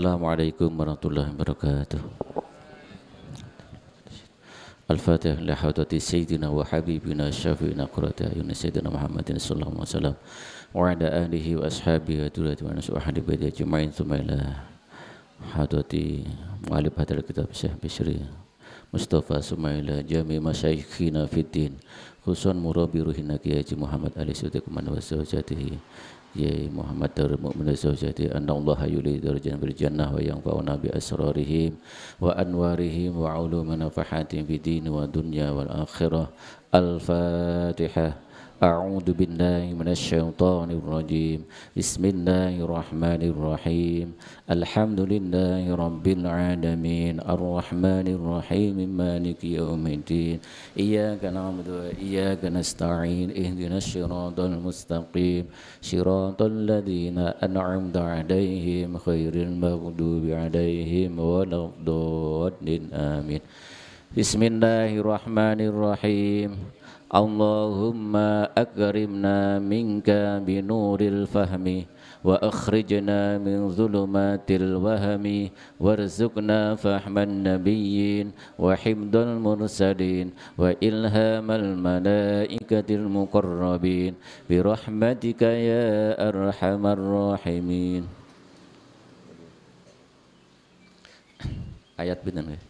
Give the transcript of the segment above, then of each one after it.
Assalamualaikum warahmatullahi wabarakatuh al fatih li hadati Sayyidina wa Habibina Syafi'ina Qurata Ayuna Sayyidina Muhammadin Sallallahu Alaihi Wasallam Wa ada ahlihi wa ashabihi wa tulati wa nasu ahli baiti ajma'in Thumma ila hadati Mu'alib hadal kitab Syekh Bishri Mustafa Sumaila Jami Masyaikhina Fiddin Khusun Murabi ruhina kiyaji Muhammad Ali Sudiq Man wa Ya Muhammad darumuk menasuh jadi anna Allah yuli darjan bil jannah wa yang fa'una bi asrarihim wa anwarihim wa ulumana fahatim fi dini wa dunya wal akhirah Al-Fatihah أعوذ بالله من الشيطان الرجيم بسم الله الرحمن الرحيم الحمد لله رب العالمين الرحمن الرحيم مالك يوم الدين إياك نعبد وإياك نستعين اهدنا الصراط المستقيم صراط الذين أنعمت عليهم خير المغضوب عليهم ولا الضالين آمين بسم الله الرحمن الرحيم اللهم أكرمنا منك بنور الفهم وأخرجنا من ظلمات الوهم وارزقنا فهم النبيين وحمد المرسلين وإلهام الملائكة المقربين برحمتك يا أرحم الراحمين آيات بدنا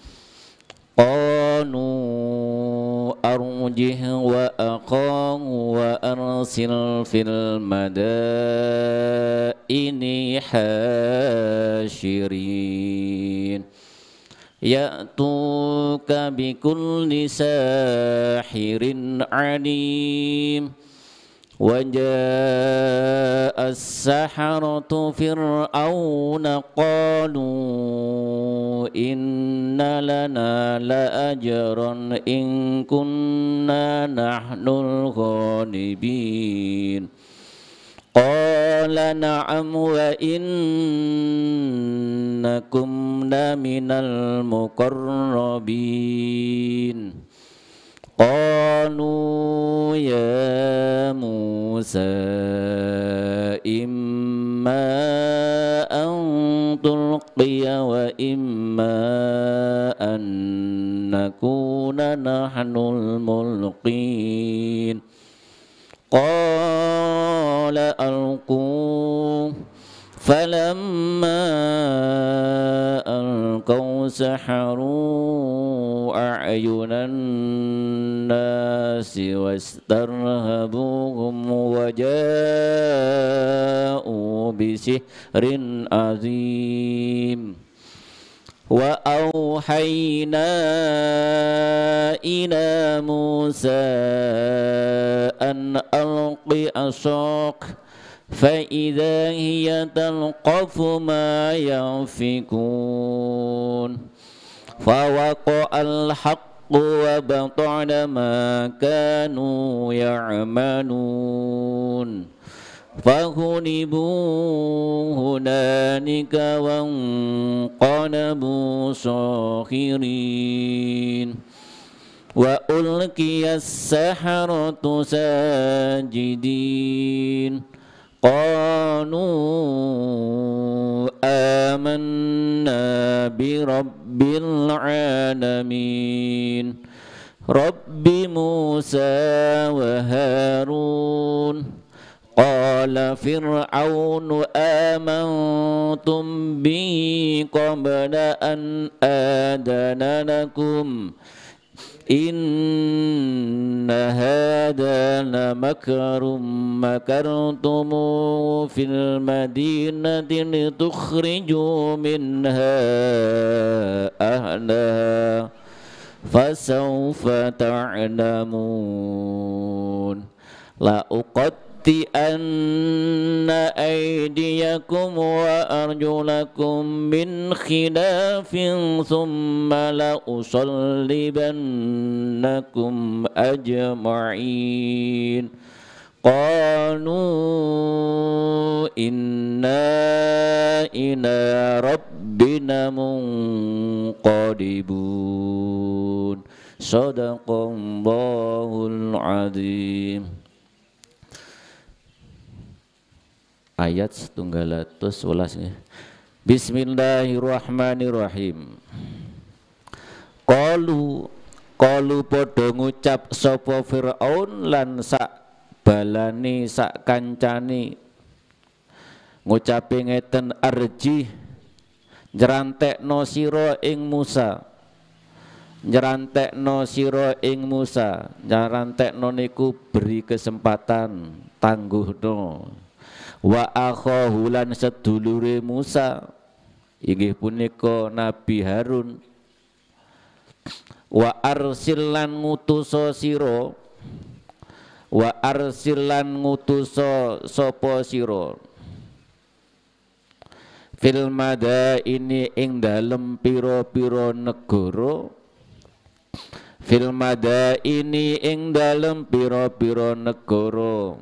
قالوا أرجه وأخاه وأرسل في المدائن حاشرين يأتوك بكل ساحر عليم وجاء السحرة فرعون قالوا إن لنا لأجرا إن كنا نحن الغالبين قال نعم وإنكم لمن المقربين قالوا يا موسى إما أن تلقي وإما أن نكون نحن الملقين قال ألقوه فلما ألقوا سحروا أعين الناس واسترهبوهم وجاءوا بسحر عظيم وأوحينا إلى موسى أن ألق عصاك فإذا هي تلقف ما ينفكون فوقع الحق وبطل ما كانوا يعملون فغلبوا هنالك وانقلبوا صاخرين وألقي السحرة ساجدين قالوا آمنا برب العالمين رب موسى وهارون قال فرعون آمنتم به قبل أن آذن لكم إن هذا لمكر مكرتموه في المدينة لتخرجوا منها أهلها فسوف تعلمون لا لأقطئن أيديكم وأرجلكم من خلاف ثم لأصلبنكم أجمعين قالوا إنا إلى ربنا منقلبون صدق الله العظيم ayat setunggalatus welasnya Bismillahirrahmanirrahim Qalu Qalu podo ngucap sopo Fir'aun lan sak balani sak kancani ngucap ngeten arji Nyerantek no siro ing Musa Nyerantek no siro ing Musa Nyerantek no niku beri kesempatan tangguh no wa akhahu lan sedulure Musa inggih punika Nabi Harun wa arsil lan ngutusa sira wa arsil lan ngutusa sapa sira fil ini ing dalem pira-pira negara fil ini ing dalem pira-pira negara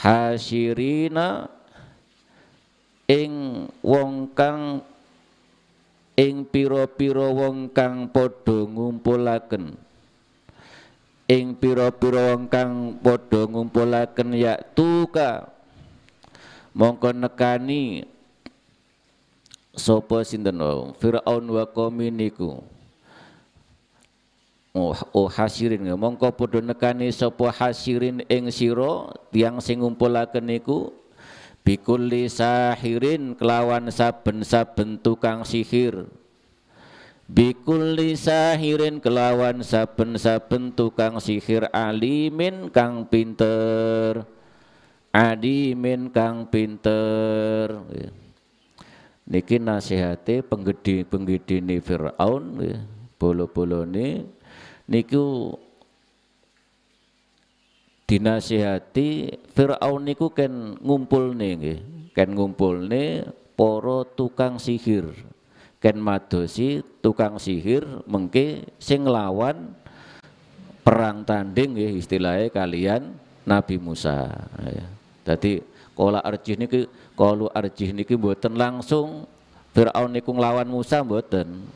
hasyirina ing wong kang ing pira-pira wong kang padha ngumpulaken ing pira-pira wong kang padha ngumpulaken ya tuka mongko nekani sapa sinten Firaun wa qaumi niku oh, oh hasirin ya. mongko podo nekani sapa hasirin ing sira tiyang sing ngumpulaken niku bikulli sahirin kelawan saben-saben tukang sihir bikulli sahirin kelawan saben-saben tukang sihir alimin kang pinter adimin kang pinter ya. niki nasihati penggede penggedene Firaun ya. bolo ni niku dinasihati Firaun niku ken nih, nih, ken ngumpul nih, poro tukang sihir. Ken madosi tukang sihir mengke sing lawan perang tanding ya istilahnya kalian Nabi Musa. Ya. kalau kola arjih niki kalau arjih niki buatan langsung Firaun niku lawan Musa buatan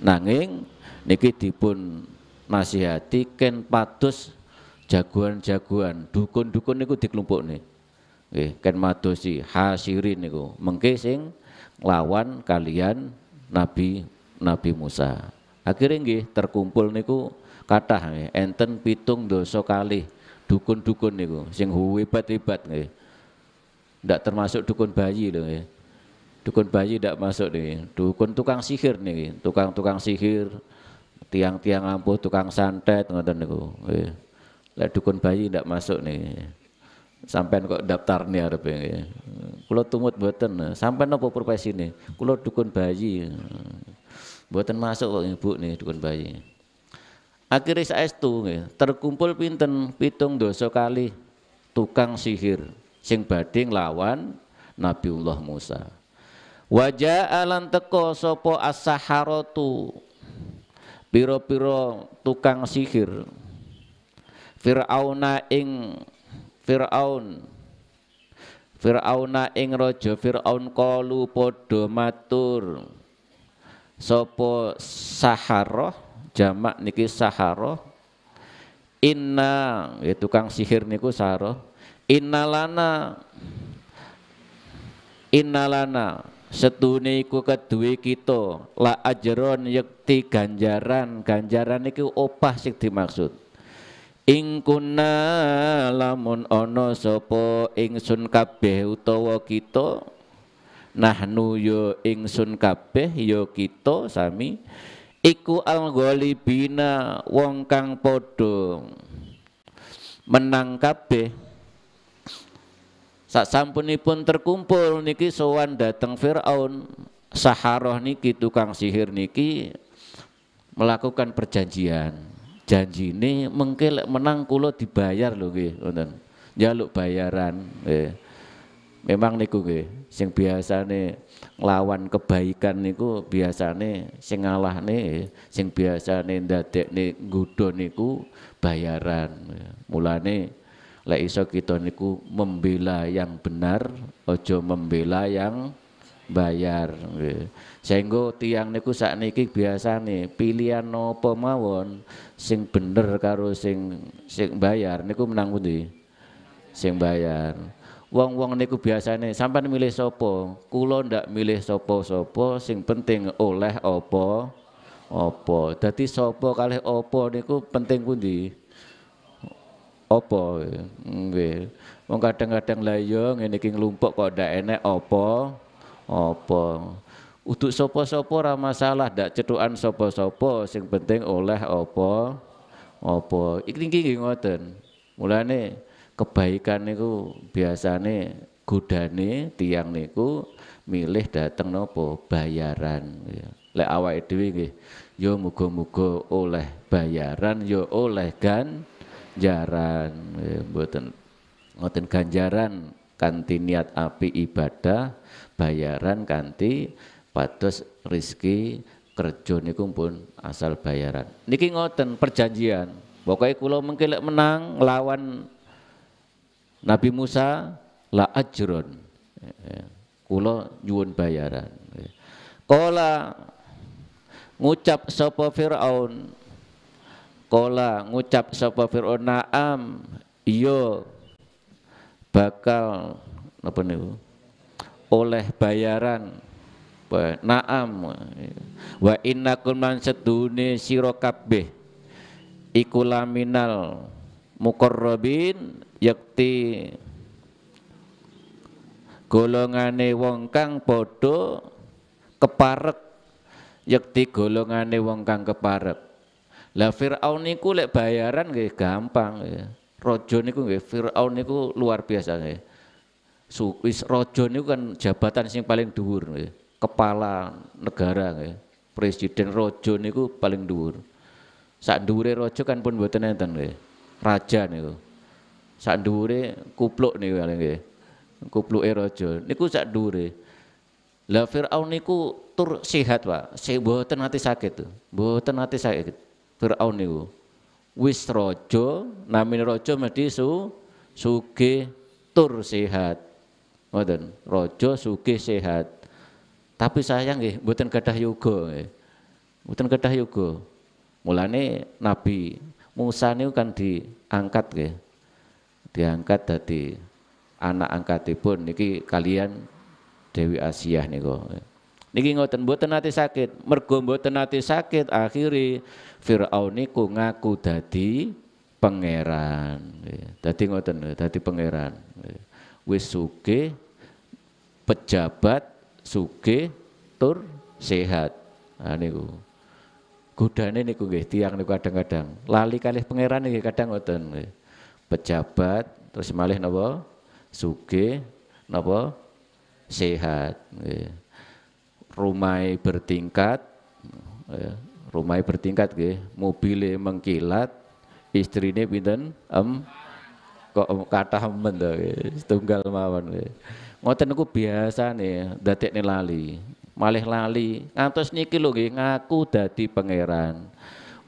Nanging niki dipun nasihati ken patus jagoan-jagoan dukun-dukun niku dikelompok nih Nggih, ken madosi hasirin niku mengke lawan kalian Nabi Nabi Musa. Akhirnya nggih terkumpul niku kathah nih enten pitung dosa kali dukun-dukun niku sing hebat-hebat nggih. Ndak termasuk dukun bayi lho nggih. Dukun bayi ndak masuk nih, dukun tukang sihir nih, tukang-tukang sihir, tiang-tiang lampu, tukang santet ngoten niku. Nggih. Lek dukun bayi ndak masuk nih. Sampean kok daftar nih arep nggih. Kula tumut mboten. Sampean profesi nih. Kula dukun bayi. Mboten masuk kok Ibu nih dukun bayi. Akhirnya saestu nggih, terkumpul pinten? Pitung dosa kali tukang sihir sing badhe lawan Nabiullah Musa. Wajah alan teko sopo as piro-piro tukang sihir Fir'auna ing Fir'aun Fir'auna ing rojo, Fir'aun kolu podo matur Sopo saharoh jamak niki saharoh Inna ya tukang sihir niku saharoh Innalana Innalana setune iku keduwe kita la ajron yakti ganjaran ganjaran iku opah sing dimaksud ing kunna lamun ana sapa ingsun kabeh utawa kita nahnu yo ya ingsun kabeh yo ya kita sami iku al-ghalibina wong kang padha menang kabeh sampunipun terkumpul niki sowan dateng Firaun, saharoh niki tukang sihir niki melakukan perjanjian. Janji ini mengkelek menang kulo dibayar lho nggih, ngoten. Jaluk bayaran nggih. Memang niku nggih, sing biasane nglawan kebaikan niku biasane sing ngalahne sing biasane ndadekne gudon niku bayaran. Mulane lek iso kita niku membela yang benar ojo membela yang bayar sehingga tiang niku saat niki biasa nih pilihan no mawon sing bener karo sing sing bayar niku menang pundi sing bayar wong-wong niku biasa nih sampai milih sopo kulon ndak milih sopo sopo sing penting oleh opo opo jadi sopo kali opo niku penting pundi opo, nggih wong kadang-kadang la yo iya, ngene iki nglumpuk kok ndak enek apa apa untuk sopo-sopo ora masalah ndak cetukan sopo-sopo sing penting oleh opo, opo, iki iki ngoten mulane kebaikan niku biasane godane tiang niku milih dateng nopo bayaran ya. lek awake dhewe nggih yo muga-muga oleh bayaran yo oleh gan ganjaran ya, ngoten ganjaran kanti niat api ibadah bayaran kanti, patos rizki kerjo niku pun asal bayaran niki ngoten perjanjian pokoknya kulo mengkilek menang lawan Nabi Musa la ajron ya, ya. kulo nyuwun bayaran ya. Kola ngucap sopo Firaun Kola ngucap sapa Fir'aun na'am Iyo bakal apa niku oleh bayaran na'am wa inna lan seduni sira kabeh iku laminal yakti golongane wong kang podo keparek yakti golongane wong kang keparek lah Firaun niku lek bayaran nggih gampang ya. Raja niku nggih Firaun niku luar biasa nggih. Wis raja niku kan jabatan sing paling dhuwur nggih. Kepala negara nggih. Presiden raja niku paling dhuwur. Sak dhuwure raja kan pun mboten enten nggih. Raja niku. Sak dhuwure kupluk niku nggih. Kupluke raja niku sak dhuwure. Lah Firaun niku tur sehat, Pak. Sing mboten ati sakit. Mboten ati sakit. Firaun niku. Wis rojo namine rojo mesti su suge tur sehat. maden rojo suge sehat. Tapi sayang nggih mboten gadah yoga nggih. Mboten gadah yoga. Mulane Nabi Musa niku kan diangkat nggih. Diangkat dadi anak angkat angkatipun niki kalian Dewi Asiah niku. Niki ngoten mboten nate sakit, mergo mboten nate sakit akhire Firaun niku ngaku dadi pangeran. Dadi ngoten, dadi pangeran. Wis sugih pejabat suke tur sehat. Nah niku. Godane niku nggih yang niku kadang-kadang lali kalih pangeran nggih kadang ngoten. Pejabat terus malih napa? Suke napa? Sehat. Nggih rumai bertingkat, ya, rumai bertingkat ke, mobilnya mengkilat, istrine pinten em kok kata men to setunggal mawon ngoten nih, datik nih lali malih lali ngantos niki lo ngaku dadi pangeran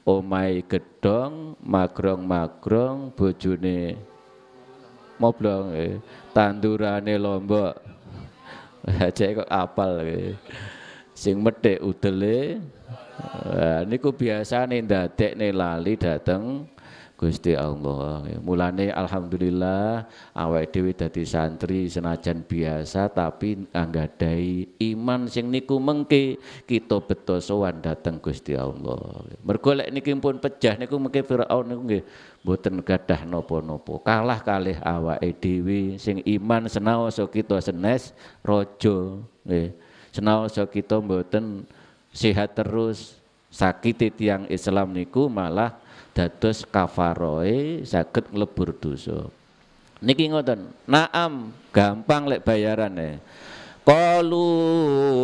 omai gedong, magrong-magrong bojone moblong tandurane lombok cek kok apal nggih sing medhek udele nah, niku biasane ndadekne lali dateng Gusti Allah. Mulane alhamdulillah awake dhewe dadi santri senajan biasa tapi anggadai iman sing niku mengke kita beto sowan dateng Gusti Allah. Mergo lek niki pun pejah niku mengke Firaun niku nggih mboten gadah napa-napa. Kalah kalih awake dhewe sing iman senaoso kita senes raja nggih senaoso kita mboten sehat terus sakit tiang Islam niku malah dados kafaroe sakit lebur dosa niki ngoten naam gampang lek bayaran ya Kalu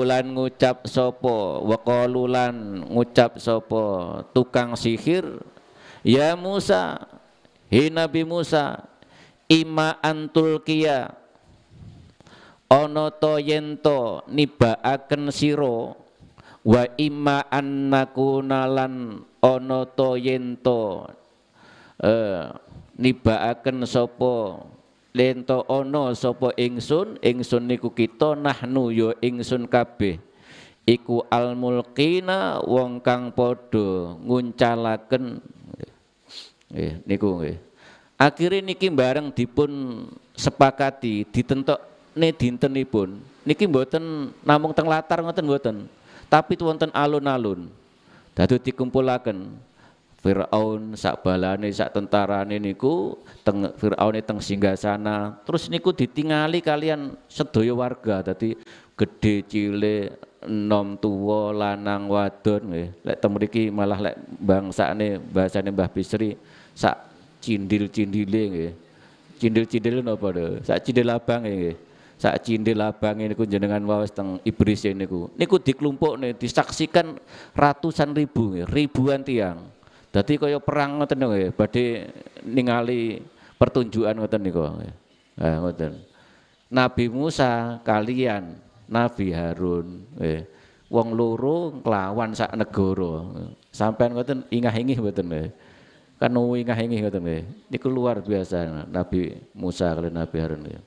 lan ngucap sopo, wakolulan lan ngucap sopo tukang sihir, ya Musa, hi Nabi Musa, ima antul kia, ana to yen to nibaaken sira wa imma annakuna lan ana to yen to eh, nibaaken sapa lento ana sapa ingsun ingsun niku kita nahnu ya ingsun kabeh iku almulqina wong kang padha nguncalaken nggih niku nggih akhire niki bareng dipun sepakati ditentok ne dintenipun niki mboten namung teng latar ngoten mboten tapi wonten alun-alun dadi dikumpulaken Fir'aun sak balane sak tentarane niku teng Fir'aune teng singgasana terus niku ditingali kalian sedaya warga dadi gede cilik nom tuwa lanang wadon nggih lek teng malah lek bangsane bahasane Mbah Bisri sak cindil-cindile nggih cindil-cindile napa lho sak cindil abang nggih sak cindil abang ini jenengan wawas teng Ibris ini ku ini ku dikelumpuk nih disaksikan ratusan ribu ribuan tiang jadi kaya perang ngoten nih, badhe ningali pertunjukan ngoten nih eh, ah, ngoten Nabi Musa kalian Nabi Harun eh, wong loro nglawan sak negara sampean ngoten ingah-ingih mboten nggih kan ingah-ingih ngoten nggih niku luar biasa Nabi Musa kalian Nabi Harun nggih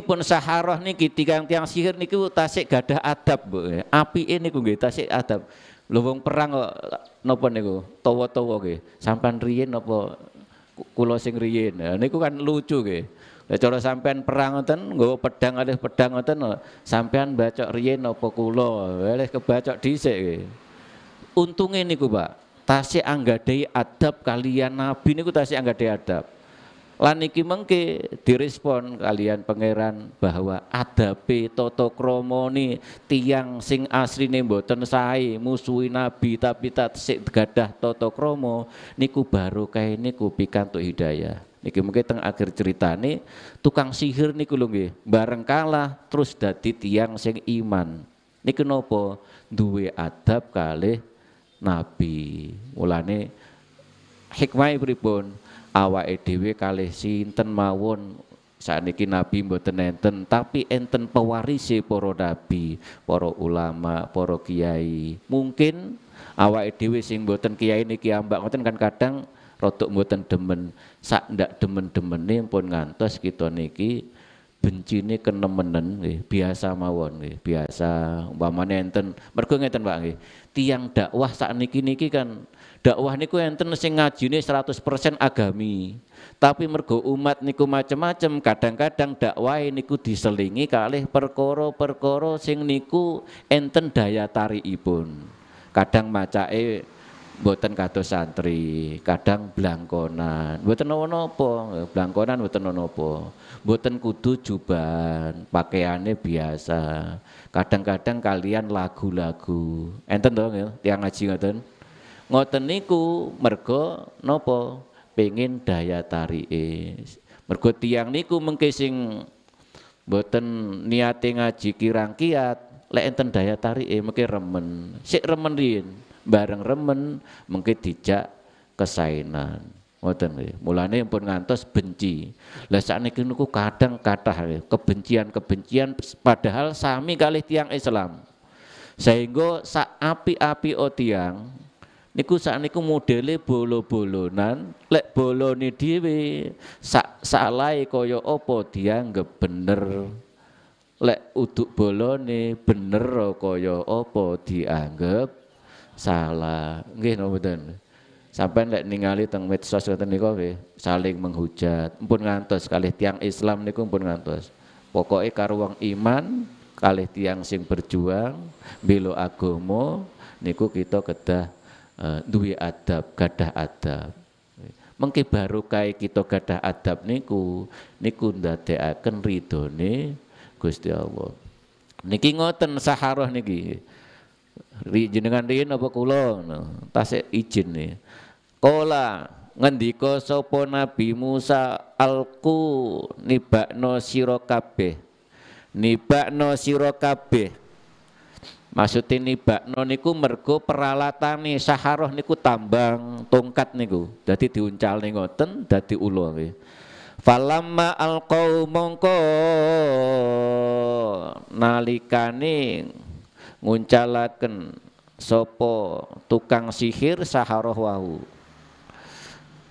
pun saharoh nih, ketika yang tiang sihir nih, niki tasik gadah adab, bu. Api ini ku gitu tasik adab. Lubung perang kok nih niku? towo towo gitu, Sampan rien nopo kulosing sing Nih Nah, kan lucu gitu. Lah cara sampean perang ngoten nggawa pedang alih pedang ngoten sampean bacok riyin napa kula. oleh kebacok dhisik nggih. Untunge niku, Pak. Tasik anggadai adab kalian Nabi niku tasik anggadai adab laniki mengke direspon kalian pangeran bahwa adape toto kromoni tiang sing asrine mboten sae musuhi nabi tapi tak gadah toto kromo niku baru kae niku pikantuk hidayah niki mungkin teng akhir cerita nih tukang sihir niku lho nggih bareng kalah terus dadi tiang sing iman niki nopo duwe adab kalih nabi mulane hikmah pripun Awak EDW kali sinten mawon saniki nabi mboten enten tapi enten pewarisi poro nabi, poro ulama, poro kiai. Mungkin awak EDW sing mboten kiai niki ambak ngoten kan kadang rotok mboten demen, sak ndak demen nih pun ngantos kita niki benci ini kenemenen nggih, biasa mawon nggih, biasa umpama enten mergo ngeten Pak nggih. Tiang dakwah saat niki kan dakwah niku enten sing ngajine 100% agami. Tapi mergo umat niku macem-macem, kadang-kadang dakwah niku diselingi kalih perkara-perkara sing niku enten daya tarik ibun Kadang macae boten kato santri, kadang belangkonan Boten nopo nopo belangkonan boten nopo Mboten kudu juban, pakaiannya biasa. Kadang-kadang kalian lagu-lagu. Enten dong ya, tiang ngaji ngoten. Ngoten niku mergo nopo pengin daya tarik. Mergo tiang niku mengkising mboten niate ngaji kirang kiat, lek enten daya tarik, mungkin remen. Sik remen rin, bareng remen mungkin dijak kesainan. Ngoten nggih. Mulane pun ngantos benci. Lah sakniki niku kadang kathah kebencian-kebencian padahal sami kali tiang Islam. Sehingga sak api-api tiang niku sakniku modele bolo-bolonan, lek bolone dhewe sak salahe kaya apa dianggep bener. Lek uduk bolone bener kaya apa dianggep salah. Nggih napa mboten? sampai lek ningali teng medsos ngoten niku saling menghujat pun ngantos kali tiang Islam niku pun ngantos pokoknya karo wong iman kali tiang sing berjuang belo agomo niku kita kedah uh, duwe adab gadah adab mengke baru kai kita gadah adab niku niku ndadekaken ridone Gusti Allah niki ngoten saharoh niki jenengan riyen apa kula no, nah, tasik izin nih Kola ngendika sapa Nabi Musa alku nibakno sira kabeh. Nibakno sira kabeh. Maksudnya nibakno niku mergo nih saharoh niku tambang tongkat niku. Dadi diuncal ning ngoten dadi ula nggih. Falamma alqau mongko nalikane nguncalaken sapa tukang sihir saharoh wahu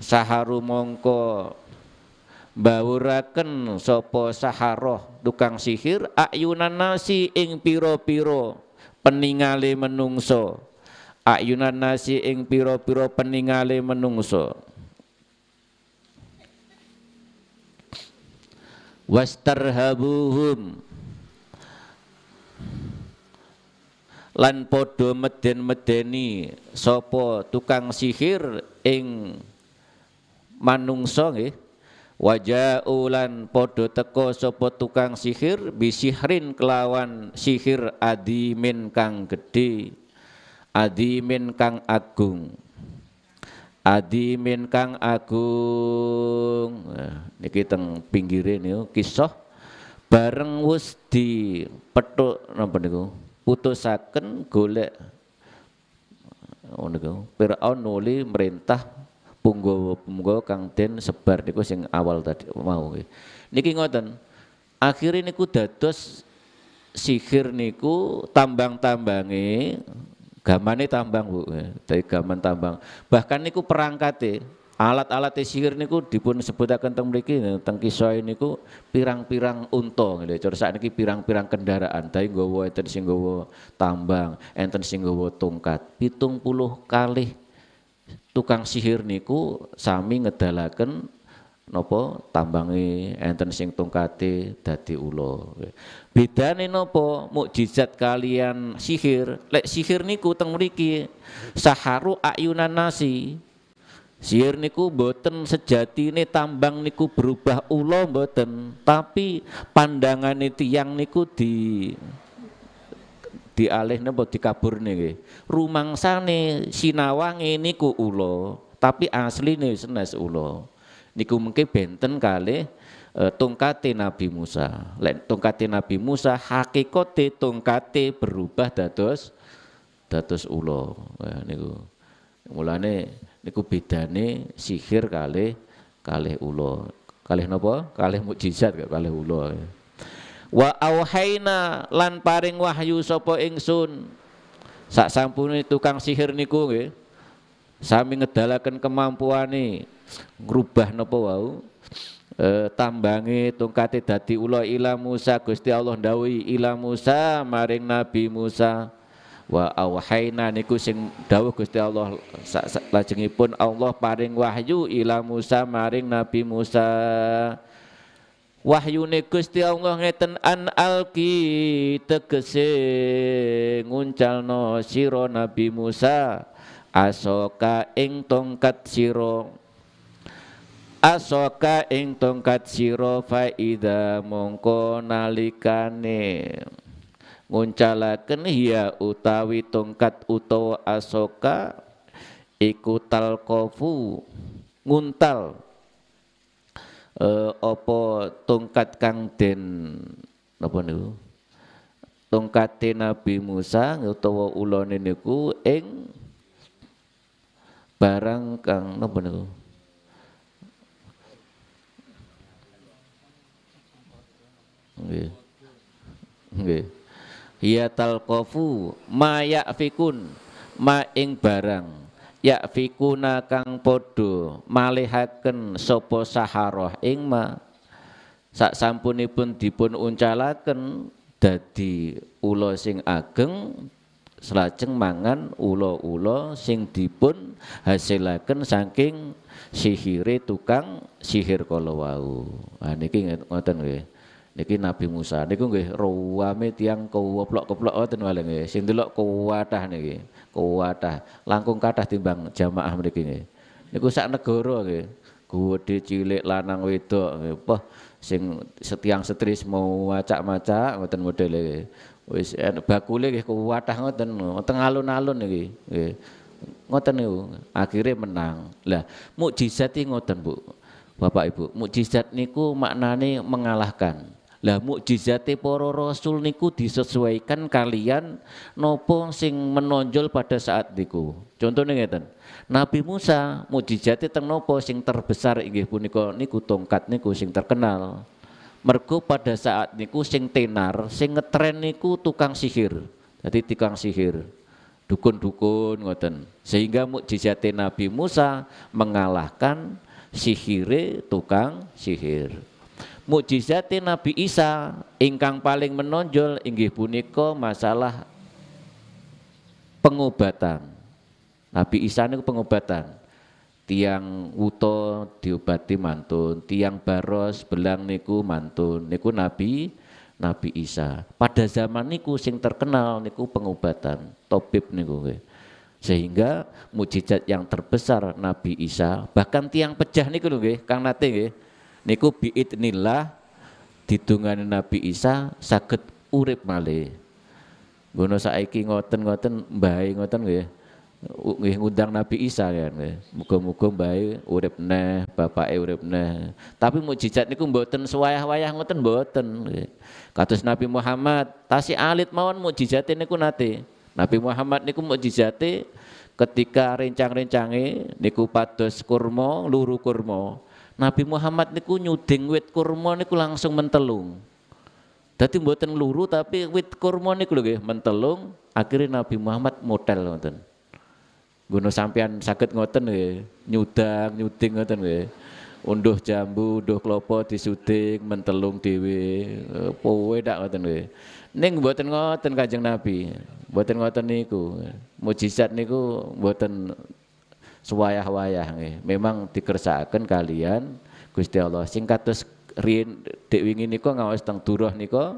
saharu mongko bawuraken sopo saharoh tukang sihir ayunan nasi ing piro-piro peningale menungso ayunan nasi ing piro-piro peningale menungso wasterhabuhum lan podo meden-medeni sopo tukang sihir ing manungso nggih wajaulan podo teko sopo tukang sihir bisihrin kelawan sihir adimin kang gede adimin kang agung adimin kang agung nah, niki teng pinggire niku kisah bareng wis di petuk napa niku putusaken golek Oh, Firaun nuli merintah punggawa-punggawa kang den sebar niku sing awal tadi mau nggih. Niki ngoten. Akhire niku dados sihir niku tambang-tambange gamane tambang Bu. Dari gaman tambang. Bahkan niku perangkate alat-alat sihir niku dipun sebutaken teng mriki teng kisah niku pirang-pirang unta nggih cara sakniki pirang-pirang kendaraan dai nggawa enten sing nggawa tambang enten sing nggawa tongkat 70 kalih tukang sihir niku sami ngedalaken nopo tambangi enten sing tungkate dadi ula. Bedane nopo mukjizat kalian sihir. Lek sihir niku teng mriki saharu ayunan nasi. Sihir niku boten sejatine tambang niku berubah ulo boten, tapi pandangan itu yang niku di dialih nebo dikabur nih rumangsane sinawangi niku ulo tapi asli nih senes ulo niku mungkin benten kali e, eh, Nabi Musa lek tongkate Nabi Musa hakikote tongkate berubah dados dados ulo niku mulane niku bedane sihir kali kali ulo kali napa kali mukjizat kali ulo ya wa auhaina lan paring wahyu sapa ingsun sak sampune tukang sihir niku nggih sami ngedalaken kemampuane ngrubah napa wau e, eh, tambange tungkate dadi ula ila Musa Gusti Allah ndawi ila Musa maring Nabi Musa wa auhaina niku sing dawuh Gusti Allah lajengipun Allah paring wahyu ila Musa maring Nabi Musa wahyune Gusti Allah ngeten an alki tegese nguncalno sira Nabi Musa asoka ing tongkat sira asoka ing tongkat sira faida mongko nalikane nguncalaken ya utawi tongkat utawa asoka iku talqafu nguntal opo eh, apa tongkat kang den napa niku tongkate Nabi Musa utawa ulane niku ing barang kang napa niku nggih nggih ya talqafu ma ya'fikun ma ing barang ya fikuna kang podo malihaken sopo saharoh ingma sak sampunipun dipun uncalaken dadi ulo sing ageng selajeng mangan ulo-ulo sing dipun hasilaken saking sihire tukang sihir kala wau. Ah niki ngoten nggih. Niki Nabi Musa niku nggih ruwame tiyang keplok-keplok ngoten wae nggih. Sing delok kuwatah niki kuatah langkung kathah timbang jamaah mriki nggih niku sak negara nggih gede cilik lanang wedok wah sing setiang setris mau macak-macak ngoten modele nggih wis eh, bakule nggih kuatah ngoten ngoten alun-alun niki nggih ngoten niku akhirnya menang lah mukjizat iki ngoten Bu Bapak Ibu mukjizat niku maknane mengalahkan lah mukjizate para rasul niku disesuaikan kalian nopo sing menonjol pada saat niku. Contohnya ngeten. Nabi Musa mukjizate teng nopo sing terbesar inggih punika niku tongkat niku sing terkenal. Mergo pada saat niku sing tenar, sing ngetren niku tukang sihir. Jadi tukang sihir dukun-dukun ngoten. Sehingga mukjizate Nabi Musa mengalahkan sihire tukang sihir mukjizate Nabi Isa ingkang paling menonjol inggih punika masalah pengobatan. Nabi Isa niku pengobatan. Tiang wuto diobati mantun, tiang baros belang niku mantun, niku Nabi Nabi Isa. Pada zaman niku sing terkenal niku pengobatan, topib niku. Sehingga mujizat yang terbesar Nabi Isa, bahkan tiang pecah niku lho nggih, Kang Nate nggih niku biidnillah didungane Nabi Isa sakit urip malih. Bono saiki ngoten-ngoten mbahe ngoten nggih. Nggih ngundang Nabi Isa kan. Muga-muga mbahe urip neh, bapake urip neh. Tapi mujizat niku mboten sewayah-wayah ngoten mboten. Kados Nabi Muhammad tasih alit mawon mujizate niku nate. Nabi Muhammad niku mujizate ketika rencang-rencange niku pados kurma, luru kurma. Nabi Muhammad niku nyuding wit kurma niku langsung mentelung. Dadi mboten luru tapi wit kurma niku lho nggih mentelung, akhirnya Nabi Muhammad model ngoten. Gunung sampean sakit ngoten nggih, nyudang, nyuding ngoten nggih. Unduh jambu, unduh klopo disuding, mentelung dhewe, powe dak ngoten nggih. Ning mboten ngoten Kanjeng Nabi. Mboten ngoten niku. Mujizat niku mboten sewayah-wayah nggih. Eh. Memang dikersakaken kalian Gusti Allah sing kados riyen dek wingi nika ngawas teng durah nika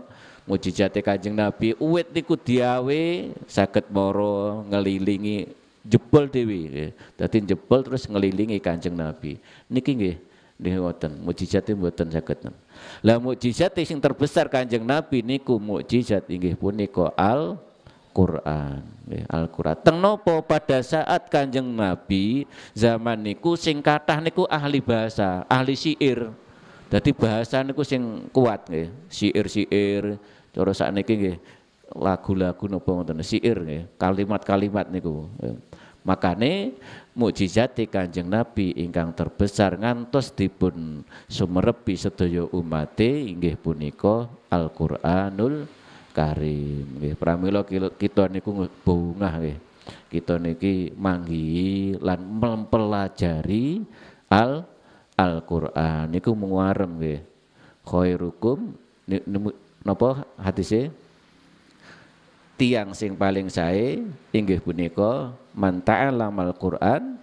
mujizate Kanjeng Nabi uwit niku diawe saged moro ngelilingi jebol dewi eh. dadi jebol terus ngelilingi Kanjeng Nabi niki nggih nggih ngoten mujizate mboten saged lah mujizate sing terbesar Kanjeng Nabi niku mujizat inggih punika al Quran ya, Al-Quran teng nopo pada saat kanjeng Nabi zaman niku sing kathah niku ahli bahasa ahli syair jadi bahasa niku sing kuat nggih syair-syair cara niki nggih lagu-lagu nopo ngoten syair nggih kalimat-kalimat niku ya. makane mukjizat Kanjeng Nabi ingkang terbesar ngantos dipun sumerepi sedaya umate inggih punika Al-Qur'anul Karim nggih pramila kita niku bungah nggih kita niki manggihi lan mempelajari al Al-Qur'an niku menguarem nggih khairukum napa hadise tiang sing paling sae inggih punika man ta'alamal Qur'an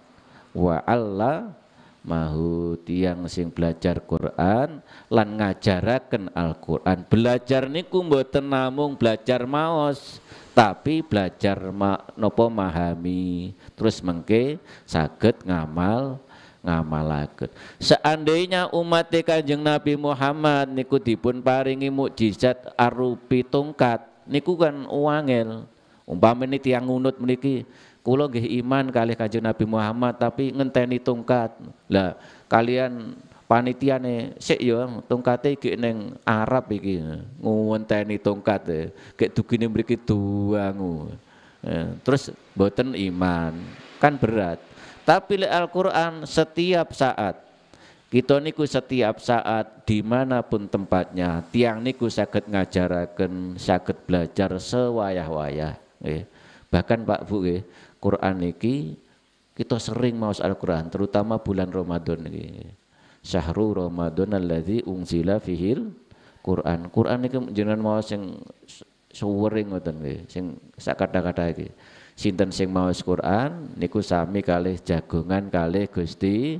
wa Allah mahu tiang sing belajar Quran lan ngajaraken Al-Qur'an. Belajar niku mboten namung belajar maos, tapi belajar ma, nopo memahami, terus mengke saged ngamal ngamalaken. Seandainya umat Kanjeng Nabi Muhammad niku dipun paringi mukjizat arupi tongkat, niku kan uangel. Umpamane tiang ngunut meniki Kulo gih iman kali kaji Nabi Muhammad tapi ngenteni tongkat. Lah, kalian panitiane sih yo ya, tungkat iki neng Arab iki. Ngenteni tongkat. Kek eh. dugine mriki ngu, eh, Terus boten iman. Kan berat. Tapi Al-Qur'an setiap saat Kita niku setiap saat dimanapun tempatnya, tiang niku sakit ngajarakan, sakit belajar sewayah-wayah. Eh. Bahkan Pak Bu, eh, Quran niki kita sering maos Al-Quran terutama bulan Ramadan niki syahrul Ramadan alladzi unzila fihil Quran Quran niki jenengan maos sing suwering ngoten nggih sing sak kata-kata iki sinten sing maos Quran niku sami kalih jagongan kalih Gusti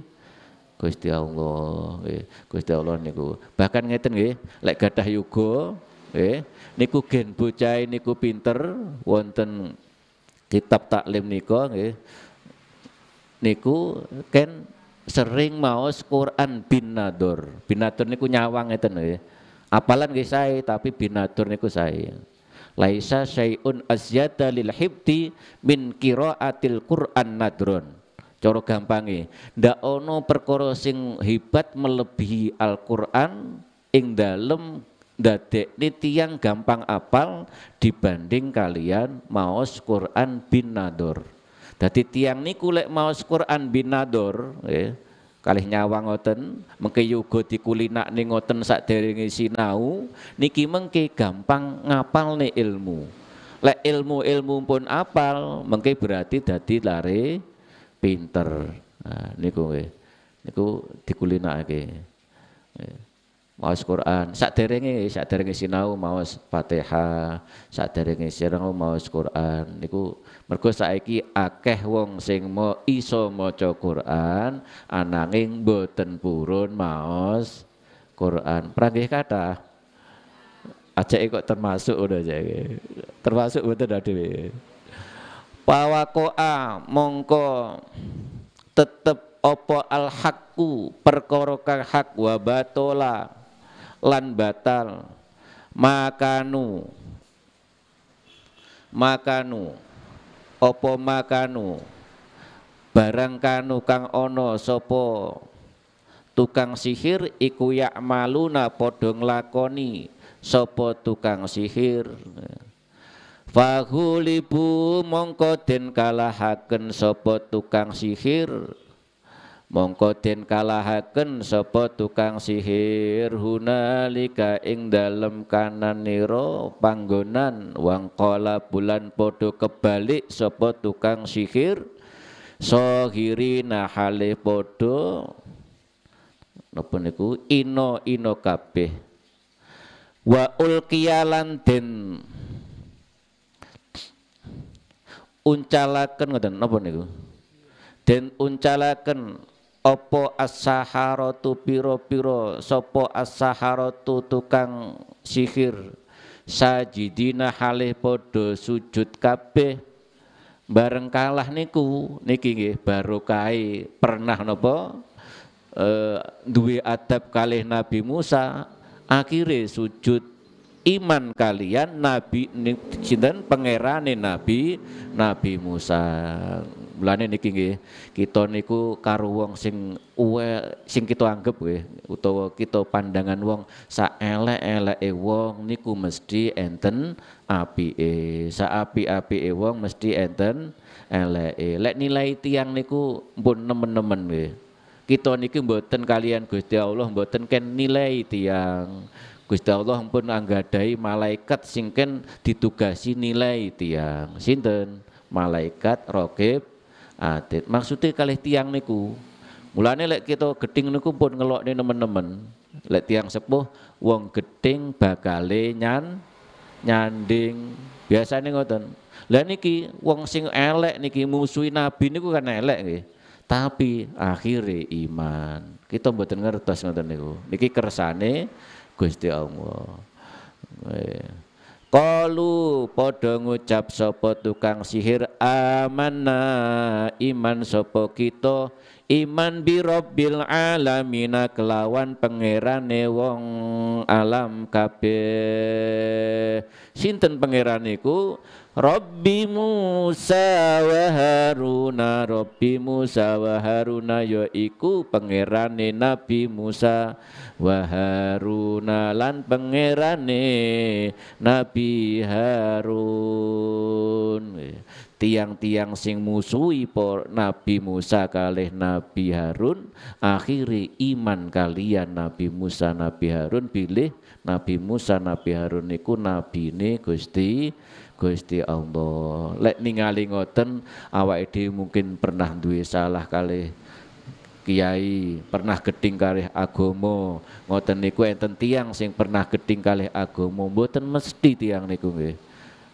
Gusti Allah nggih Gusti Allah niku bahkan ngeten nggih lek gadah yuga nggih niku gen bocah e niku pinter wonten kitab taklim niko nggih niku ken sering maos Quran binadur. Binadur niku nyawang ngeten nggih. Apalan nggih sae tapi binadur niku sae. Laisa syai'un azyada lil hibti min qiraatil Quran nadron. Cara gampange, ndak ono perkara sing hebat melebihi Al-Qur'an ing dalem dadek ini tiang gampang apal dibanding kalian maos Quran bin Nador dadi tiang niku lek maos Quran bin Nador ya, eh, kalih nyawa ngoten mengke yoga dikulinak ning ngoten saderenge sinau niki mengke gampang ne ilmu lek ilmu-ilmu pun apal mengke berarti dadi lare pinter nah, niku nggih niku dikulinakake nggih eh, maos Quran saat saat saderenge sinau maos Fatihah saderenge sinau maos Quran niku mergo saiki akeh wong sing mo iso maca Quran ananging boten purun maos Quran pranggih kata, ajake kok termasuk udah aja, termasuk boten dhewe pawakoa mongko tetep opo al hakku perkara hak wabatola batola lan batal makanu makanu opo makanu barang kanu kang ono sopo tukang sihir iku yak maluna podong lakoni sopo tukang sihir fahulibu mongko den kalahaken sopo tukang sihir mongko den kalahaken sapa tukang sihir hunalika ing dalem niro panggonan wangkola bulan podo kebalik sapa tukang sihir sohiri nahale podo, napa niku ino ino kabeh wa ulkiyalan den uncalaken ngoten napa niku den uncalaken opo as-saharatu piro-piro sopo as-saharatu tukang sihir sajidina halih podo sujud kabeh bareng kalah niku niki nggih barokai pernah nopo e, duwe adab kalih Nabi Musa akhirnya sujud iman kalian Nabi sinten pangerane Nabi Nabi Musa Mulane niki nggih, kita niku karo wong sing uwe sing kita anggap nggih utawa kita pandangan wong sak elek-eleke wong niku mesti enten apike. Sak apik-apike wong mesti enten eleke. Lek nilai tiang niku pun nemen-nemen nggih. Kita niki mboten kalian Gusti Allah mboten ken nilai tiang. Gusti Allah pun anggadai malaikat singken ditugasi nilai tiang. Sinten? Malaikat rokib atit. Ah, maksudnya kalih tiang niku. Mulane lek kita geding niku pun ngelok nih teman-teman. Lek tiang sepuh, wong geding bakale nyan nyanding. nih ngoten. Lah niki wong sing elek niki musuhi nabi niku kan elek nggih. Tapi akhirnya iman. Kita mboten ngertos ngoten niku. Niki kersane Gusti Allah. Yeah. Kalu padha ngucap sopo tukang sihir amana iman sopo kita iman bi rabbil alamina kelawan pangerane wong alam kabeh sinten pangeraniku Rabbi Musa wa Haruna Rabbi Musa wa Haruna ya iku pangerane Nabi Musa wa Haruna lan pangerane Nabi Harun tiang-tiang sing musuhi por Nabi Musa kalih Nabi Harun akhiri iman kalian Nabi Musa Nabi Harun pilih Nabi Musa Nabi Harun niku nabine Gusti Gusti Allah. Lek ningali ngoten awake dhewe mungkin pernah duwe salah kali kiai, pernah geding kalih agama. Ngoten niku enten tiang sing pernah geding kalih agama, mboten mesti tiang niku nggih.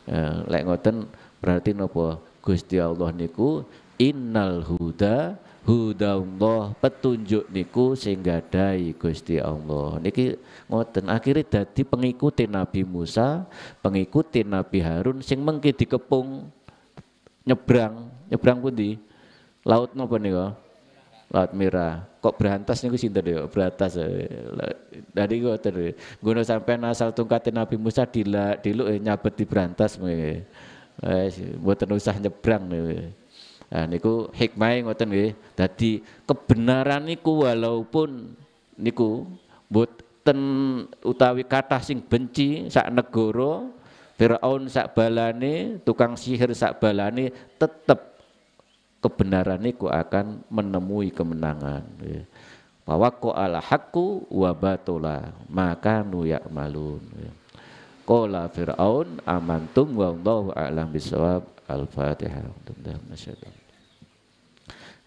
Ya, lek ngoten berarti nopo Gusti Allah niku innal huda Allah petunjuk niku sehingga dai Gusti Allah niki ngoten akhirnya dadi pengikuti Nabi Musa pengikuti Nabi Harun sing mengki dikepung nyebrang nyebrang pundi laut napa niku laut merah kok berantas niku sinten deh berantas eh, dari ngoten guna sampai asal tungkatin Nabi Musa dilak diluk eh, nyabet di berantas meh wis mboten usah nyebrang nih. Nah niku hikmah ngoten nggih. Dadi kebenaran niku walaupun niku mboten utawi kata sing benci sak negara Firaun sak balane, tukang sihir sak balane tetep kebenaran niku akan menemui kemenangan. Bahwa ko ala hakku wa batula maka nu malun. Qala Firaun amantum wallahu a'lam bisawab. Al-Fatihah. Alhamdulillah. allah.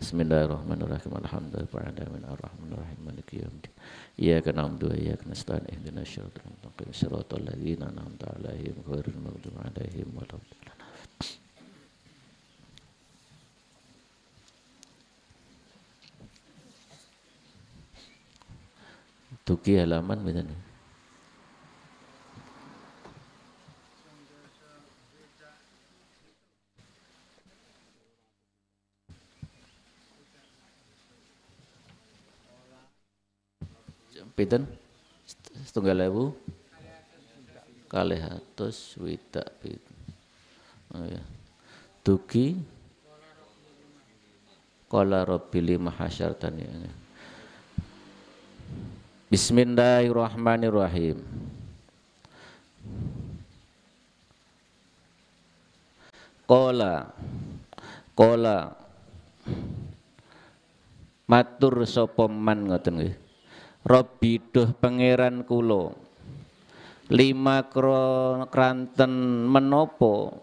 Bismillahirrahmanirrahim. Alhamdulillahirrahmanirrahim. Maliki yawmiddin. Iyyaka na'budu wa iyyaka nasta'in. Ihdinas siratal mustaqim. Siratal ladzina an'amta 'alaihim ghairil maghdubi 'alaihim waladdallin. Tuki halaman betul. pinten setunggal ewu kali hatus wita pitu oh, ya. dugi Qala rabbi lima hasyartani Bismillahirrahmanirrahim Kola Kola Matur sopoman man ngoten nggih Robi duh pangeran kulo lima Krokranten kranten menopo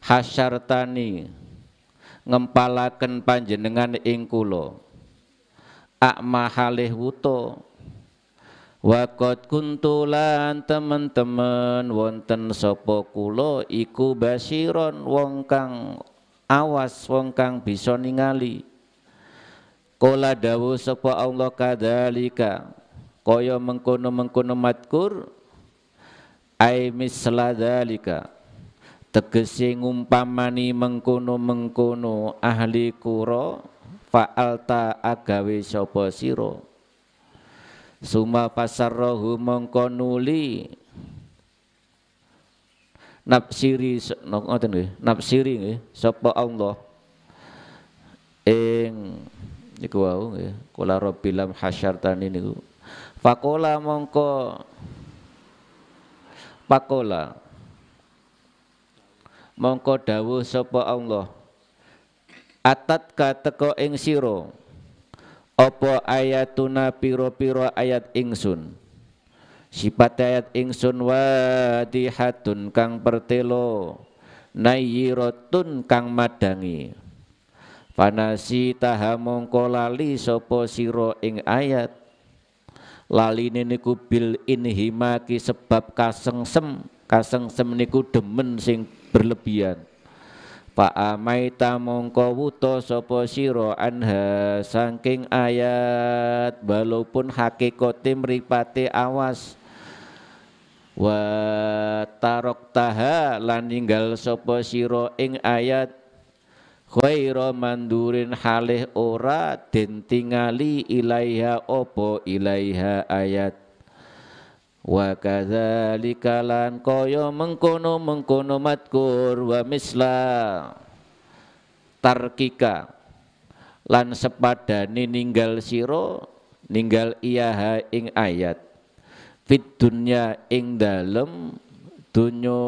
hasyartani ngempalaken panjenengan ing kulo akma halih wuto Wakot kuntulan teman-teman wonten sopo kulo iku basiron wong kang awas wong kang bisa ningali Kola dawu sapa Allah kadalika kaya mengkono-mengkono matkur ai misla dalika tegese ngumpamani mengkono-mengkono ahli kura fa'alta agawe sapa sira suma pasar mongko nuli nafsiri ngoten nggih nggih sapa Allah ing niku wau nggih. Ya. Kula rabbilam hasyartani niku. Pakola mongko Pakola mongko dawuh sapa Allah Atat ka teko ing sira apa ayatuna piro-piro ayat ingsun Sifat ayat ingsun wadihatun kang pertelo nayiratun kang madangi panasi taha lali sopo siro ing ayat lali niku bil inhimaki sebab kasengsem kasengsem niku demen sing berlebihan Pak amaita mongko wuto sopo siro anha saking ayat walaupun hakikate meripati awas wa tarok taha laninggal ninggal siro ing ayat Khaira mandurin halih ora den tingali ilaiha opo ilaiha ayat Wa kadzalika lan kaya mengkono-mengkono matkur wa misla tarkika lan sepadane ninggal siro ninggal iyaha ing ayat fit dunya ing dalem dunyo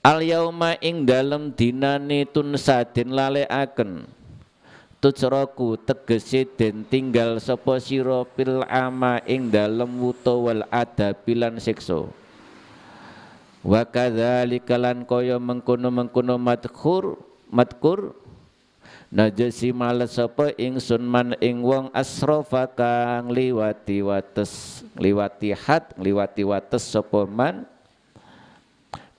Al yauma ing dalem dinane tunsa den lalekaken. Tujraku tegese den tinggal sapa sira fil ama ing dalem wuta wal adabilan siksa. Wa kadzalika lan kaya mengkono-mengkono madkhur madkur najasi males sapa ingsun man ing wong asrofa kang liwati wates liwati hat liwati wates sapa man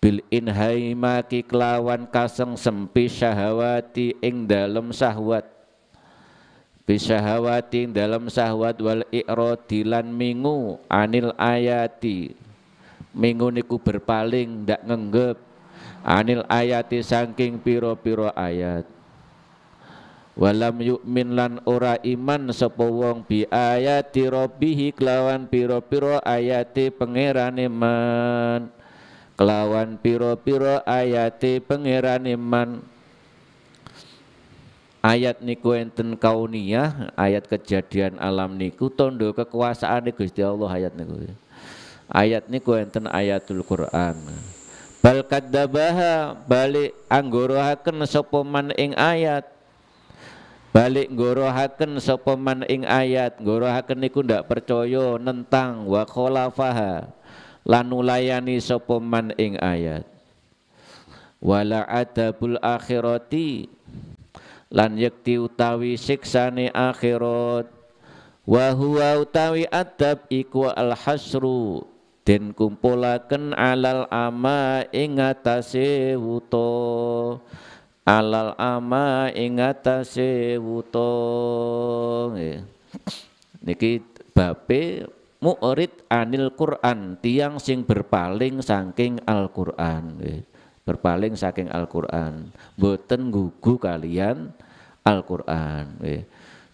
bil inhaimaki kelawan kaseng sempi syahwati ing dalam sahwat bisahawati ing dalam sahwat wal iqrodi lan mingu anil ayati mingu niku berpaling ndak ngenggep anil ayati saking piro-piro ayat walam yu'min lan ora iman sapa wong bi ayati rabbih kelawan piro-piro ayati pangerane man kelawan piro-piro ayati pangeran iman ayat niku enten kauniyah ayat kejadian alam niku tondo kekuasaan Gusti Allah ayat niku ayat niku enten ayatul Quran bal kadzabaha balik anggorohaken sopoman ing ayat balik ngorohaken sopoman ing ayat ngorohaken niku ndak percaya nentang wa khalafaha lanulayani sopoman ing ayat wala adabul akhirati lan yakti utawi siksane akhirat wa huwa utawi adab iku al hasru den kumpulaken alal ama ing atase wuto alal ama ing atase wuto niki bape mu'rid anil Quran tiang sing berpaling saking Al-Qur'an eh, berpaling saking Al-Qur'an boten gugu kalian Al-Qur'an eh.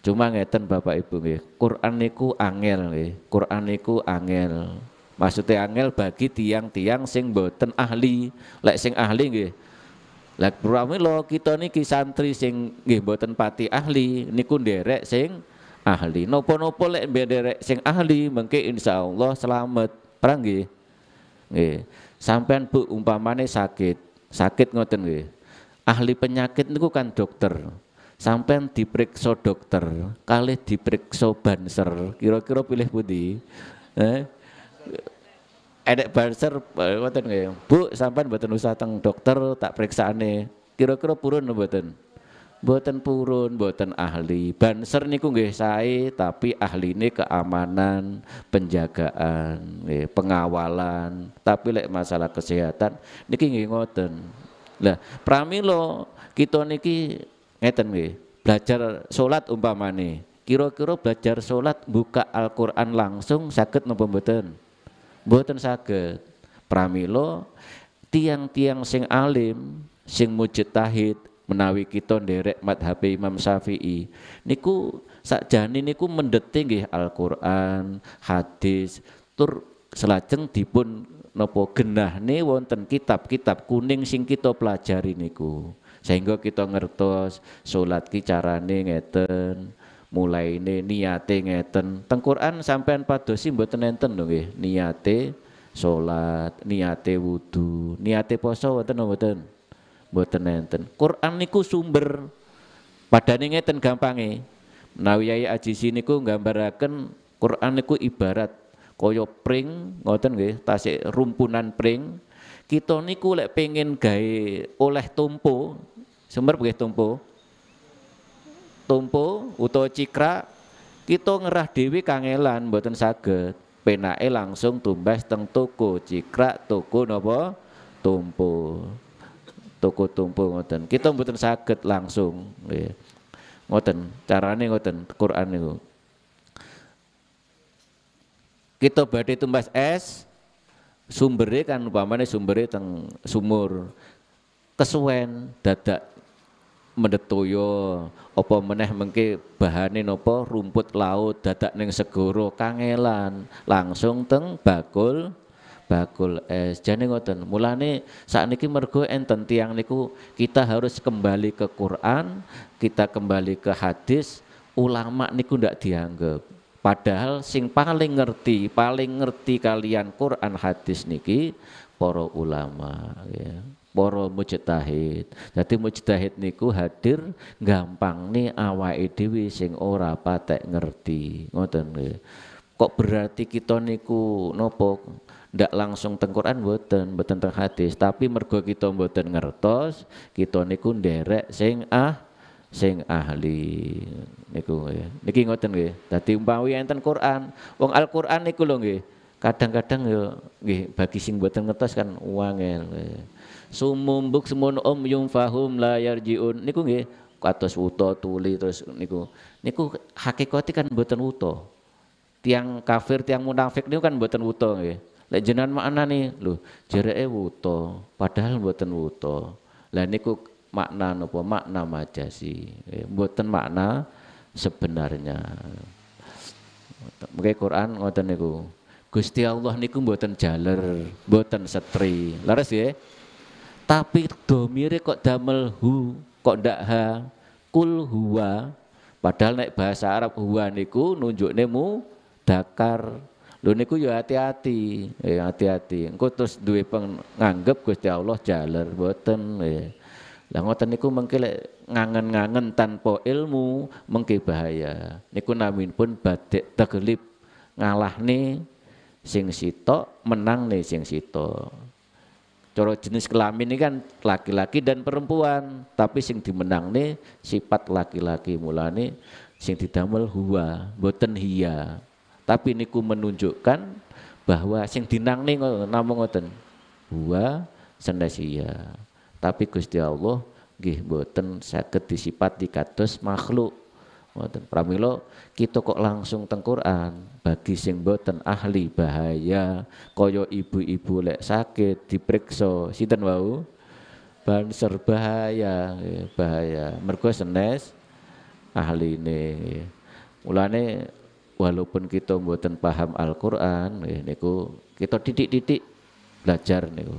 cuma ngeten Bapak Ibu nggih eh. Quran niku angel nggih Quran niku angel maksudnya angel bagi tiang-tiang sing boten ahli lek sing ahli nggih lek pramila kita niki santri sing nggih boten pati ahli niku nderek sing ahli. Nopo-nopo lek bederek sing ahli mengke insya Allah selamat. perangi Sampean Bu umpamane sakit, sakit ngoten nggih. Ahli penyakit niku kan dokter. Sampean diperiksa dokter, kali diperiksa banser. Kira-kira pilih budi Eh? Edek banser eh, ngoten nggih. Bu sampean buatan usah teng dokter tak aneh Kira-kira purun buatan buatan purun, buatan ahli. Banser niku nggih sae tapi ahli ini keamanan, penjagaan, pengawalan. Tapi lek masalah kesehatan niki nggih ngoten. Lah, pramilo kita niki ngeten nggih. Belajar sholat umpamane. Kira-kira belajar sholat buka Al-Qur'an langsung sakit nopo mboten? Mboten sakit. Pramilo, tiang-tiang sing alim, sing mujtahid menawi kita nderek madhab Imam Syafi'i niku sakjane niku mendeti nggih Al-Qur'an, hadis tur selajeng dipun napa genahne wonten kitab-kitab kuning sing kita pelajari niku sehingga kita ngertos salat ki carane ngeten mulaine niate ngeten teng Quran sampean padosi mboten enten lho nggih niate salat niate wudu niate poso wonten mboten mboten enten. Quran niku sumber padane ngeten gampange. Menawi Yai Ajisi niku nggambaraken Quran niku ibarat kaya pring ngoten nggih, tasik rumpunan pring. Kita niku lek pengen gawe oleh tumpu, sumber nggih tumpu. Tumpu utawa cikra kita ngerah dewi kangelan mboten saged. Penake langsung tumbas teng toko, cikra toko nopo Tumpu toko tumpu ngoten. Kita mboten saged langsung nggih. Ngoten, carane ngoten Quran niku. Kita badhe tumbas es sumbere kan umpamane sumbere teng sumur. Kesuwen dadak mendetoyo apa meneh mengke bahane napa rumput laut dadak ning segoro kangelan langsung teng bakul bakul es jane ngoten mulane sakniki mergo enten tiang niku kita harus kembali ke Quran kita kembali ke hadis ulama niku ndak dianggap padahal sing paling ngerti paling ngerti kalian Quran hadis niki para ulama ya para mujtahid Jadi mujtahid niku hadir gampang nih awai dewi sing ora patek ngerti ngoten ya. kok berarti kita niku nopo ndak langsung teng Quran mboten, mboten teng hadis, tapi mergo kita mboten ngertos, kita niku nderek sing ah sing ahli niku ya. Niki ngoten nggih. Dadi umpami enten Quran, wong Al-Qur'an niku lho nggih. Kadang-kadang yo nggih bagi sing mboten ngertos kan wangel. Sumumbuk sumun om yum fahum la yarjiun niku nggih kados wuto tuli terus niku niku hakikate kan mboten wuto. Tiang kafir, tiang munafik niku kan mboten wuto nggih. Lek jenengan nih lho jereke wuto, padahal buatan wuto. Lah niku makna nopo Makna majasi. Eh, buatan makna sebenarnya. Mungkin Quran ngoten niku. Gusti Allah niku buatan jaler, buatan setri. Laras ya. Tapi domire kok damel hu, kok ndak ha. Kul huwa. Padahal naik bahasa Arab huwa niku nunjuk nemu, dakar Lho niku ya hati-hati, ya hati-hati. Engko terus duwe penganggep Gusti Allah jaler boten ya. Lah ngoten niku mengke ngangen-ngangen tanpa ilmu mengke bahaya. Niku pun batik tegelip nih, sing sitok menang nih sing sitok. Coro jenis kelamin ini kan laki-laki dan perempuan, tapi sing dimenang nih sifat laki-laki mulane sing didamel huwa, boten hia. Tapi niku menunjukkan bahwa sing dinang ning namung ngoten. Wa sendasia. Tapi Gusti Allah nggih boten saged disipati kados makhluk. Ngoten. pramilo kita kok langsung teng bagi sing boten ahli bahaya koyo ibu-ibu lek sakit diperiksa sinten wau banser bahaya ya, bahaya mergo senes ini mulane walaupun kita buatan paham Al-Qur'an eh, niku kita titik-titik belajar niku.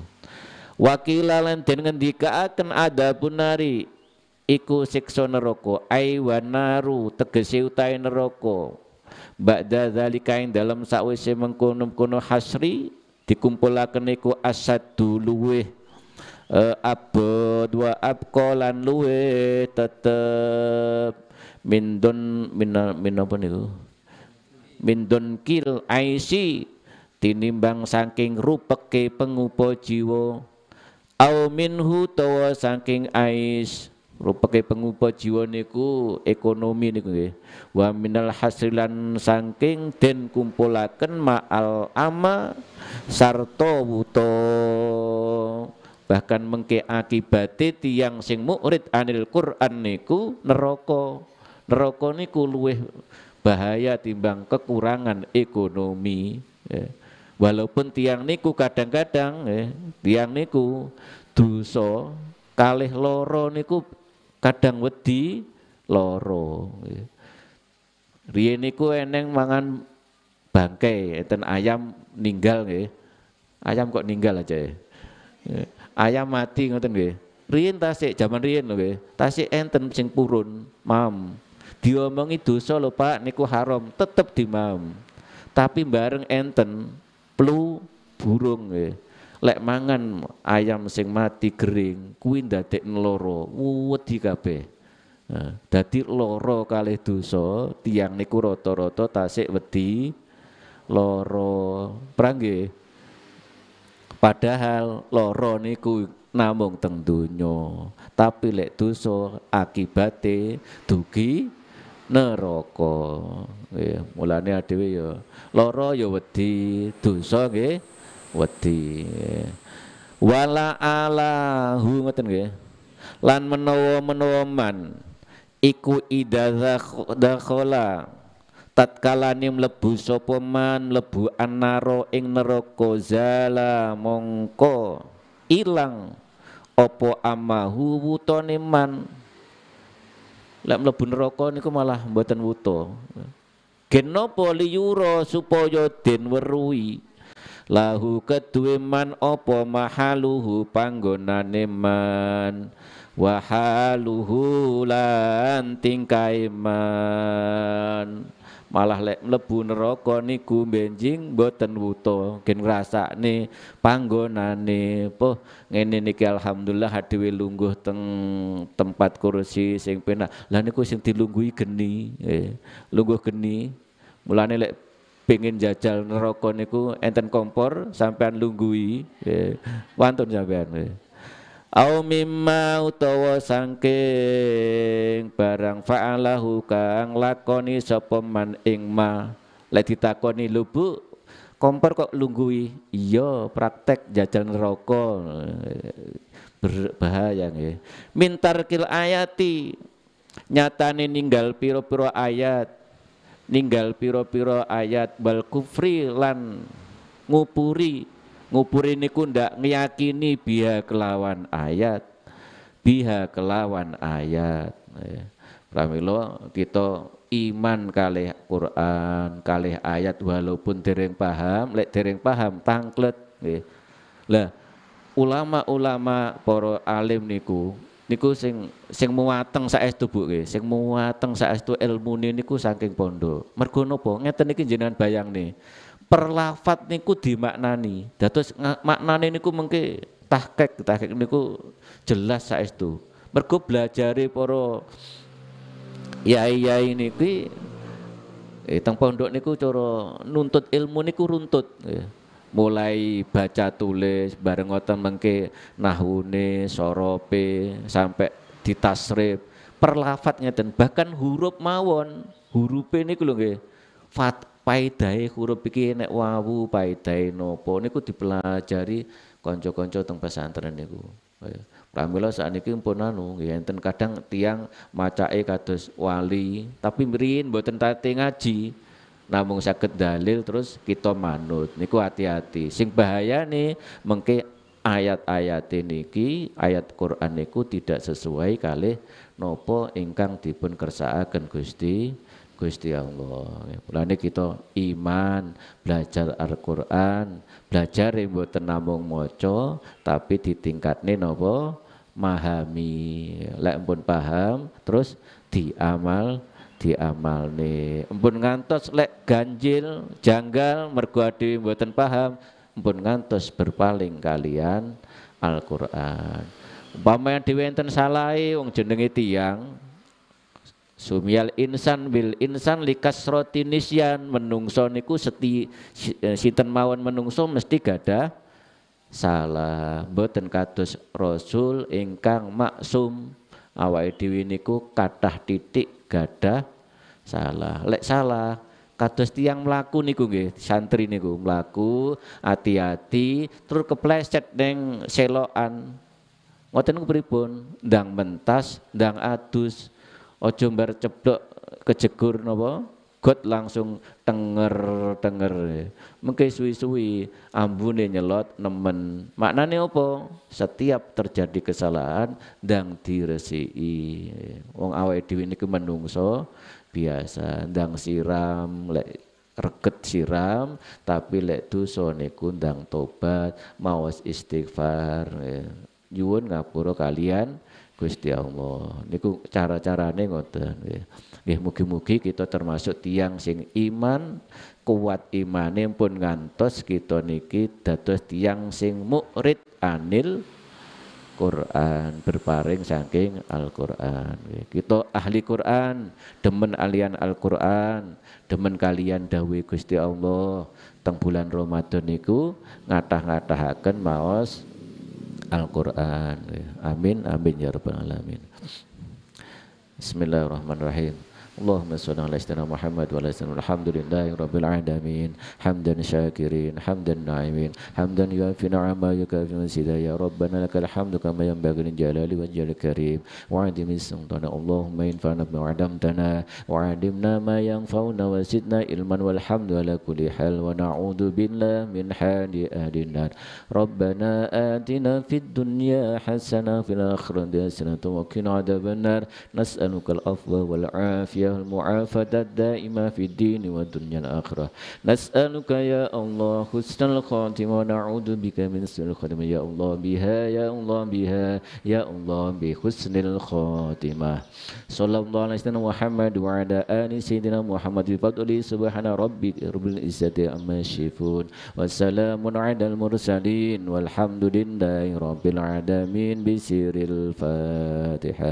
Wakilalan lan den ngendikaaken adabun nari iku siksa neraka ai naru tegese utahe neraka. Ba'da zalika ing dalem sakwise mengkono-kono hasri dikumpulaken iku asad luweh uh, abad wa abqalan luweh tetep min don min min apa niku min donkil aisi tinimbang saking rupeke pengupo jiwa au minhu tawa saking ais rupeke pengupo jiwa niku ekonomi niku nggih wa minal hasilan saking den kumpulaken ma'al ama sarta wuto bahkan mengke akibate tiang sing murid anil Quran niku neraka neraka niku luweh bahaya timbang kekurangan ekonomi ya. walaupun tiang niku kadang-kadang ya, tiang niku duso kalih loro niku kadang wedi loro ya. Rie niku eneng mangan bangkai enten ayam ninggal ya. Ayam kok ninggal aja ya. ya ayam mati ngoten nggih. rien tasik jaman rien lho nggih. Tasik enten sing purun, mam diomongi dosa lho Pak niku haram tetep dimam tapi bareng enten pelu burung ya. lek mangan ayam sing mati gering kuwi ndadek loro wedi kabeh nah, dadi loro kalih dosa tiang niku rata-rata tasik wedi loro prangge padahal loro niku namung teng donya tapi lek dosa akibate dugi neraka. Nggih, mulane dhewe ya lara ya wedi, dosa nggih wedi. Wala alahu ngoten nggih. Lan menawa-menawa man iku idza dakhala tatkala ni mlebu sapa man mlebu annaro ing neraka zala mongko ilang apa amahu wutone man lek mlebu neraka niku malah mboten wuto. Kenapa liyura supaya den weruhi lahu kedue man apa mahaluhu panggonane man wahaluhu lan tingkaiman malah lek mlebu neraka niku benjing boten wuto gen ngrasakne panggonane po ngene niki alhamdulillah hadewe lungguh teng tempat kursi sing penak lah niku sing dilungguhi geni eh. lungguh geni mulane lek pengen jajal neraka niku enten kompor sampean lunggui eh. wantun sampean eh au mimma utawa sangking barang fa'alahu kang lakoni sapa man ing ma lek ditakoni lubu kompor kok lungguhi iya praktek jajan neraka berbahaya nggih mintar kil ayati nyatane ninggal piro-piro ayat ninggal piro-piro ayat bal kufri lan ngupuri ngupurin niku ndak ngiyakini biha kelawan ayat biha kelawan ayat ya. pramilo ya, pramila kita iman kali Quran kali ayat walaupun dereng paham lek dereng paham tangklet ya. lah ulama-ulama para alim niku niku sing sing muateng saestu Bu nggih sing muateng saestu ilmune niku saking pondok mergo napa ngeten iki jenengan bayang nih perlafat niku dimaknani. Dados maknane niku mengke tahkek, tahkek niku jelas saestu. Mergo belajare para yai-yai niku, eh, teng pondok niku cara nuntut ilmu niku runtut. Eh. mulai baca tulis bareng ngoten mengke nahune sorope sampai ditasrif perlafat ngeten bahkan huruf mawon huruf niku lho nggih fat Paidai huruf iki nek wawu paidai nopo niku dipelajari konco-konco konco teng pesantren niku. Pramila sakniki pun anu enten kadang tiang macae kados wali tapi mriyin mboten tate ngaji namung sakit dalil terus kita manut niku hati-hati sing bahaya nih mengke ayat-ayat ini ayat Quran niku tidak sesuai kali nopo ingkang dipun kersakaken Gusti Gusti Allah. Mulane kita iman, belajar Al-Qur'an, belajar mboten namung maca tapi di ditingkatne napa mahami. Lek pun paham terus diamal diamal nih, Empun ngantos lek ganjil, janggal mergo dhewe mboten paham, empun ngantos berpaling kalian Al-Qur'an. Bapak yang diwenten salai, wong jenengi tiang, Sumial insan bil insan likas rotinisian menungso niku seti eh, sinten mawon menungso mesti gada salah boten kados rasul ingkang maksum awa dhewe niku kathah titik gada salah lek salah kados tiang melaku niku nggih santri niku melaku hati-hati terus kepleset neng selokan ngoten pripun ndang mentas ndang adus ojo mbar ceblok kejegur napa got langsung denger denger, mengke suwi-suwi ambune nyelot nemen maknane opo setiap terjadi kesalahan dang diresiki wong awake dhewe niku menungso biasa dang siram lek reket siram tapi lek dosa niku ndang tobat mawas istighfar nyuwun ngapura kalian Gusti Allah. Niku cara-carane ngoten nggih. Nggih mugi-mugi kita termasuk tiang sing iman kuat imane pun ngantos kita niki dados tiang sing mukrid anil Quran berparing saking Al-Quran kita ahli Quran demen alian Al-Quran demen kalian dawe Gusti Allah teng bulan Ramadan niku ngatah-ngatahaken maos Al-Quran. Amin, amin ya rabbal alamin. Bismillahirrahmanirrahim. اللهم صل على سيدنا محمد وعلى سيدنا الحمد لله رب العالمين حمدا شاكرين حمدا ناعمين حمدا يوافي نعما يكافي مزيدا يا ربنا لك الحمد كما ينبغي للجلال والجلال الكريم وعدم السلطان اللهم انفعنا بما علمتنا وعلمنا ما ينفعنا وزدنا علما والحمد على كل حال ونعوذ بالله من حال اهل النار ربنا اتنا في الدنيا حسنه في الاخره حسنه وقنا عذاب النار نسالك الافضل والعافيه وإياه المعافاة الدائمة في الدين والدنيا الآخرة نسألك يا الله حسن الخاتمة ونعوذ بك من سوء الخاتمة يا الله بها يا الله بها يا الله بحسن الخاتمة صلى الله على سيدنا محمد وعلى آل سيدنا محمد بفضل سبحان ربك رب العزة عما يصفون وسلام على المرسلين والحمد لله رب العالمين بسير الفاتحة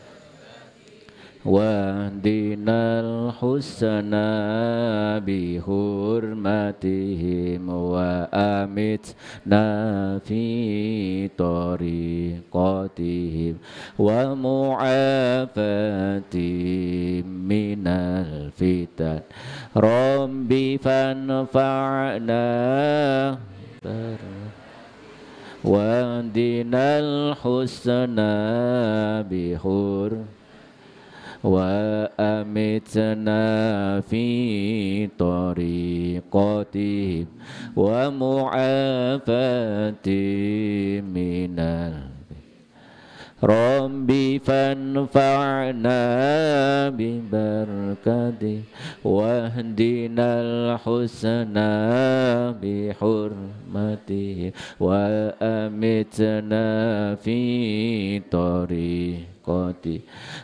واهدنا الحسنى بحرمتهم وأمتنا في طريقتهم ومعافاتهم من الفتن رب فانفعنا واهدنا الحسنى بحرمتهم وأمتنا في طريقتهم ومعافاتهم من ربي فانفعنا ببركته واهدنا الحسنى بحرمته وأمتنا في طريق الشقات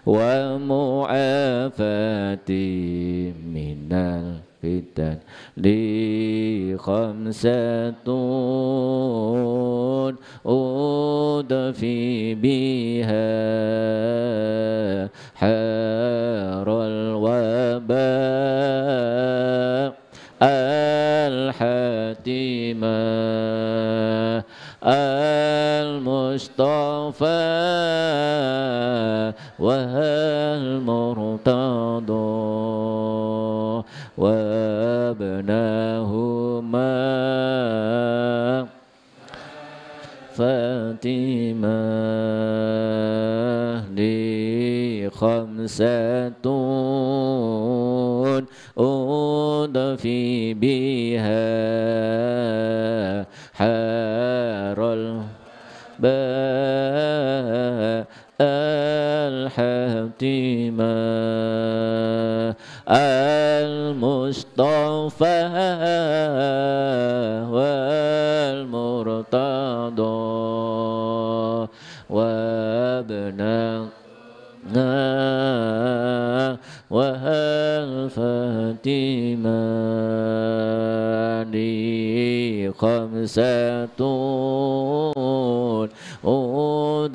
ومعافاتي من الفتن لي خمسة أدفي بها حار الوباء الحاتمه المصطفى والمرتضى وابناهما فاتما لي خمسة أضفي بها حال الحاتمة الحتيمة المصطفى والمرتضى وابنه وهالفاتمة خمسة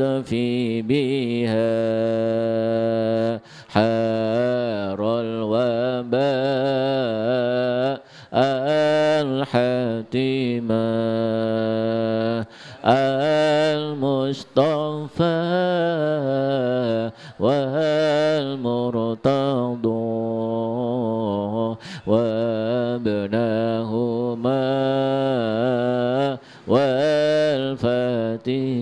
الأرض في بها حار الوباء الحتيمة المصطفى والمرتضى وابنهما والفاتح